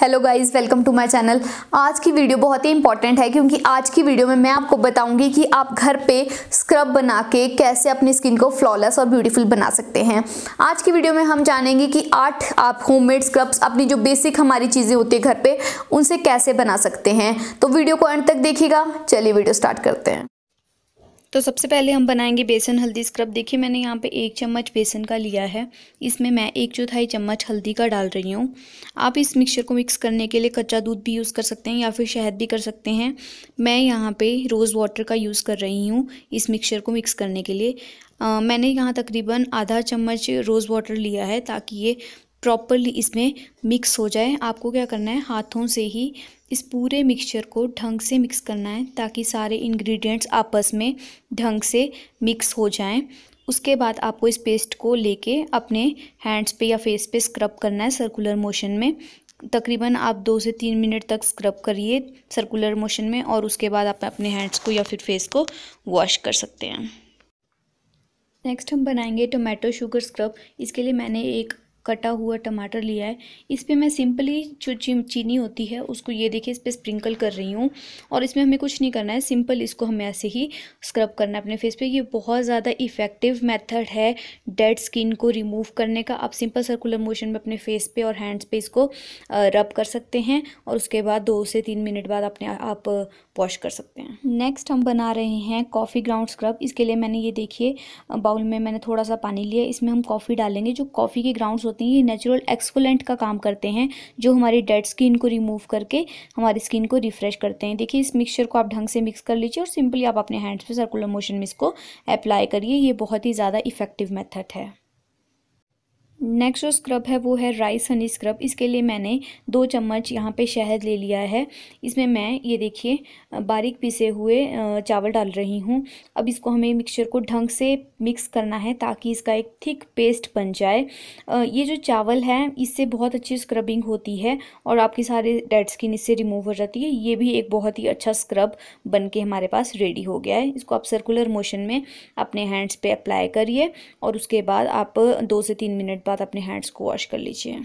hello guys welcome to my channel आज की video बहुत ही इंपॉर्टेंट है क्योंकि आज की वीडियो में मैं आपको बताऊंगी कि आप घर पे स्क्रब बना के कैसे अपनी स्किन को फ्लॉलेस और ब्यूटीफुल बना सकते हैं आज की वीडियो में हम जानेंगे कि आठ आप होममेड स्क्रब्स अपनी जो बेसिक हमारी चीज़ें होती है घर पर उनसे कैसे बना सकते हैं तो वीडियो को एंड तक देखिएगा चलिए वीडियो स्टार्ट करते हैं तो सबसे पहले हम बनाएंगे बेसन हल्दी स्क्रब देखिए मैंने यहाँ पे एक चम्मच बेसन का लिया है इसमें मैं एक चौथाई चम्मच हल्दी का डाल रही हूँ आप इस मिक्सचर को मिक्स करने के लिए कच्चा दूध भी यूज़ कर सकते हैं या फिर शहद भी कर सकते हैं मैं यहाँ पे रोज़ वाटर का यूज़ कर रही हूँ इस मिक्सचर को मिक्स करने के लिए आ, मैंने यहाँ तकरीबन आधा चम्मच रोज़ वाटर लिया है ताकि ये प्रॉपरली इसमें मिक्स हो जाए आपको क्या करना है हाथों से ही इस पूरे मिक्सचर को ढंग से मिक्स करना है ताकि सारे इंग्रेडिएंट्स आपस में ढंग से मिक्स हो जाएं उसके बाद आपको इस पेस्ट को लेके अपने हैंड्स पे या फेस पे स्क्रब करना है सर्कुलर मोशन में तकरीबन आप दो से तीन मिनट तक स्क्रब करिए सर्कुलर मोशन में और उसके बाद आप अपने हैंड्स को या फिर फेस को वॉश कर सकते हैं नेक्स्ट हम बनाएंगे टोमेटो शुगर स्क्रब इसके लिए मैंने एक कटा हुआ टमाटर लिया है इस पर मैं सिंपली जो चीनी होती है उसको ये देखिए इस पर स्प्रिंकल कर रही हूँ और इसमें हमें कुछ नहीं करना है सिंपल इसको हमें ऐसे ही स्क्रब करना है अपने फेस पे ये बहुत ज़्यादा इफ़ेक्टिव मेथड है डेड स्किन को रिमूव करने का आप सिंपल सर्कुलर मोशन में अपने फेस पे और हैंड्स पे इसको रब कर सकते हैं और उसके बाद दो से तीन मिनट बाद अपने आप वॉश कर सकते हैं नेक्स्ट हम बना रहे हैं कॉफ़ी ग्राउंड स्क्रब इसके लिए मैंने ये देखिए बाउल में मैंने थोड़ा सा पानी लिया इसमें हम कॉफ़ी डालेंगे जो कॉफ़ी के ग्राउंड्स होते होती हैं ये नेचुरल एक्सकोलेंट का काम करते हैं जो हमारी डेड स्किन को रिमूव करके हमारी स्किन को रिफ्रेश करते हैं देखिए इस मिक्सचर को आप ढंग से मिक्स कर लीजिए और सिंपली आप अपने हैंड्स पे सर्कुलर मोशन में इसको अप्लाई करिए ये बहुत ही ज़्यादा इफेक्टिव मेथड है नेक्स्ट जो स्क्रब है वो है राइस हनी स्क्रब इसके लिए मैंने दो चम्मच यहाँ पे शहद ले लिया है इसमें मैं ये देखिए बारीक पिसे हुए चावल डाल रही हूँ अब इसको हमें मिक्सचर को ढंग से मिक्स करना है ताकि इसका एक थिक पेस्ट बन जाए ये जो चावल है इससे बहुत अच्छी स्क्रबिंग होती है और आपकी सारी डेड स्किन इससे रिमूव हो जाती है ये भी एक बहुत ही अच्छा स्क्रब बन के हमारे पास रेडी हो गया है इसको आप सर्कुलर मोशन में अपने हैंड्स पर अप्लाई करिए और उसके बाद आप दो से तीन मिनट बाद अपने हैंड्स को वॉश कर लीजिए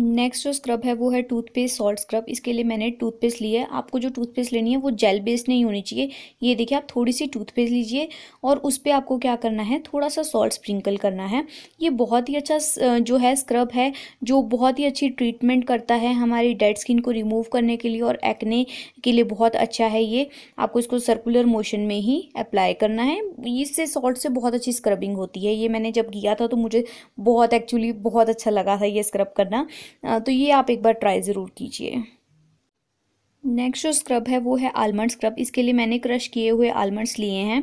नेक्स्ट जो स्क्रब है वो है टूथपेस्ट सॉल्ट स्क्रब इसके लिए मैंने टूथपेस्ट ली है आपको जो टूथपेस्ट लेनी है वो जेल बेस्ड नहीं होनी चाहिए ये देखिए आप थोड़ी सी टूथपेस्ट लीजिए और उस पर आपको क्या करना है थोड़ा सा सॉल्ट स्प्रिंकल करना है ये बहुत ही अच्छा जो है स्क्रब है जो बहुत ही अच्छी ट्रीटमेंट करता है हमारी डेड स्किन को रिमूव करने के लिए और एक्ने के लिए बहुत अच्छा है ये आपको इसको सर्कुलर मोशन में ही अप्लाई करना है इससे सॉल्ट से बहुत अच्छी स्क्रबिंग होती है ये मैंने जब किया था तो मुझे बहुत एक्चुअली बहुत अच्छा लगा था ये स्क्रब करना तो ये आप एक बार ट्राई ज़रूर कीजिए नेक्स्ट जो स्क्रब है वो है आलमंड स्क्रब इसके लिए मैंने क्रश किए हुए आलमंड्स लिए हैं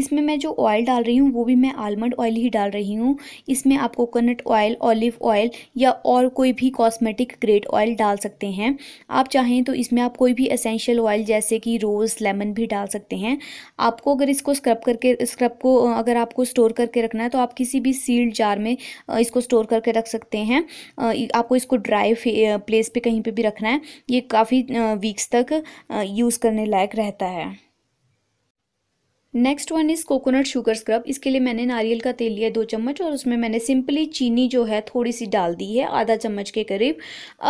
इसमें मैं जो ऑयल डाल रही हूँ वो भी मैं आलमंड ऑयल ही डाल रही हूँ इसमें आप कोकोनट ऑयल ऑलिव ऑयल या और कोई भी कॉस्मेटिक ग्रेड ऑयल डाल सकते हैं आप चाहें तो इसमें आप कोई भी असेंशियल ऑयल जैसे कि रोज़ लेमन भी डाल सकते हैं आपको अगर इसको स्क्रब करके स्क्रब को अगर आपको स्टोर करके रखना है तो आप किसी भी सील्ड जार में इसको स्टोर करके रख सकते हैं आपको इसको ड्राई प्लेस पर कहीं पर भी रखना है ये काफ़ी वीक्स तक यूज़ करने लायक रहता है next one is coconut sugar scrub इसके लिए मैंने नारियल का तेल लिया दो चम्मच और उसमें मैंने सिंपली चीनी जो है थोड़ी सी डाल दी है आधा चम्मच के करीब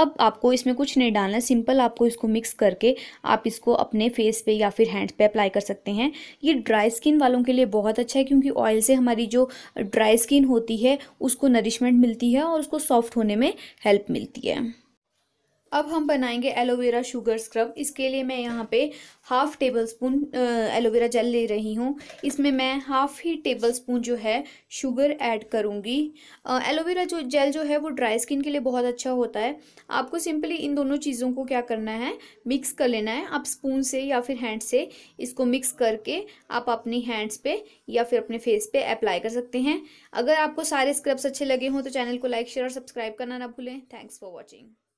अब आपको इसमें कुछ नहीं डालना सिंपल आपको इसको मिक्स करके आप इसको अपने फेस पे या फिर हैंड पे अप्लाई कर सकते हैं ये ड्राई स्किन वालों के लिए बहुत अच्छा है क्योंकि ऑयल से हमारी जो ड्राई स्किन होती है उसको नरिशमेंट मिलती है और उसको सॉफ्ट होने में हेल्प मिलती है अब हम बनाएंगे एलोवेरा शुगर स्क्रब इसके लिए मैं यहाँ पे half tablespoon aloe vera gel ले रही हूँ इसमें मैं हाफ़ ही टेबल स्पून जो है शुगर ऐड करूँगी एलोवेरा जो जेल जो है वो ड्राई स्किन के लिए बहुत अच्छा होता है आपको सिंपली इन दोनों चीज़ों को क्या करना है मिक्स कर लेना है आप स्पून से या फिर हैंड से इसको मिक्स करके आप अपनी हैंड्स पे या फिर अपने फेस पे अप्लाई कर सकते हैं अगर आपको सारे स्क्रब्स अच्छे लगे हों तो चैनल को लाइक शेयर और सब्सक्राइब करना ना भूलें थैंक्स फॉर वॉचिंग